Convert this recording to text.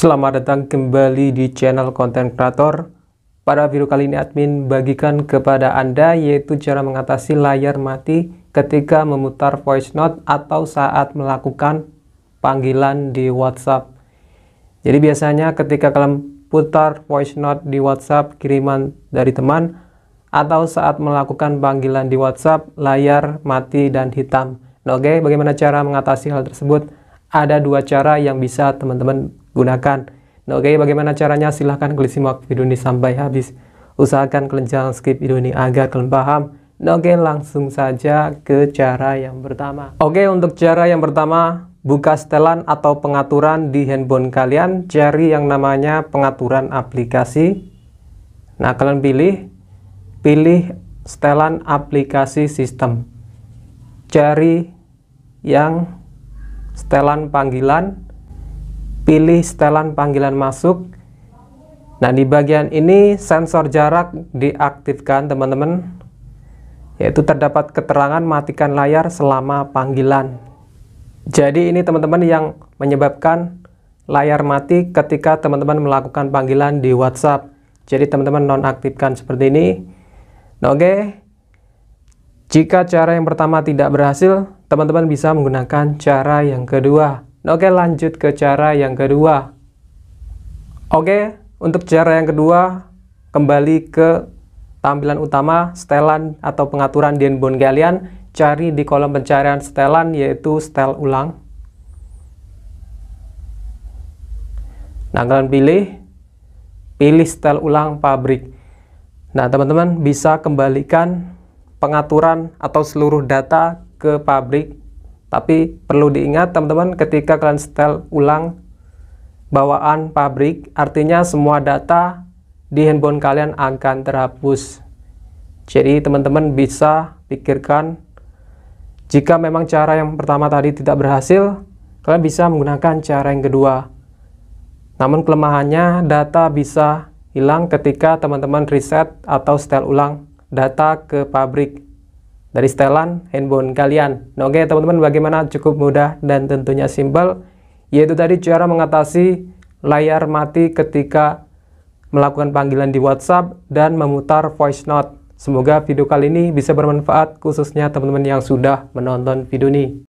Selamat datang kembali di channel konten kreator. Pada video kali ini admin bagikan kepada Anda yaitu cara mengatasi layar mati ketika memutar voice note atau saat melakukan panggilan di WhatsApp. Jadi biasanya ketika kalian putar voice note di WhatsApp kiriman dari teman atau saat melakukan panggilan di WhatsApp layar mati dan hitam. Nah, oke, okay, bagaimana cara mengatasi hal tersebut? Ada dua cara yang bisa teman-teman gunakan. Nah, oke, okay, bagaimana caranya? Silahkan klik simak video ini sampai habis. Usahakan kalian jangan skip video ini agar kalian paham. Nah, oke, okay, langsung saja ke cara yang pertama. Oke, okay, untuk cara yang pertama, buka setelan atau pengaturan di handphone kalian. Cari yang namanya pengaturan aplikasi. Nah, kalian pilih, pilih setelan aplikasi sistem. Cari yang setelan panggilan pilih setelan panggilan masuk. Nah, di bagian ini sensor jarak diaktifkan, teman-teman. Yaitu terdapat keterangan matikan layar selama panggilan. Jadi ini teman-teman yang menyebabkan layar mati ketika teman-teman melakukan panggilan di WhatsApp. Jadi teman-teman nonaktifkan seperti ini. Nah, oke. Okay. Jika cara yang pertama tidak berhasil, teman-teman bisa menggunakan cara yang kedua. Oke, lanjut ke cara yang kedua. Oke, untuk cara yang kedua, kembali ke tampilan utama setelan atau pengaturan di handphone kalian. Cari di kolom pencarian setelan, yaitu setel ulang. Nah, kalian pilih, pilih setel ulang pabrik. Nah, teman-teman bisa kembalikan pengaturan atau seluruh data ke pabrik tapi perlu diingat teman-teman ketika kalian setel ulang bawaan pabrik, artinya semua data di handphone kalian akan terhapus. Jadi teman-teman bisa pikirkan jika memang cara yang pertama tadi tidak berhasil, kalian bisa menggunakan cara yang kedua. Namun kelemahannya data bisa hilang ketika teman-teman reset atau setel ulang data ke pabrik dari setelan handphone kalian. Nah, oke okay, teman-teman bagaimana cukup mudah dan tentunya simpel yaitu tadi cara mengatasi layar mati ketika melakukan panggilan di WhatsApp dan memutar voice note. Semoga video kali ini bisa bermanfaat khususnya teman-teman yang sudah menonton video ini.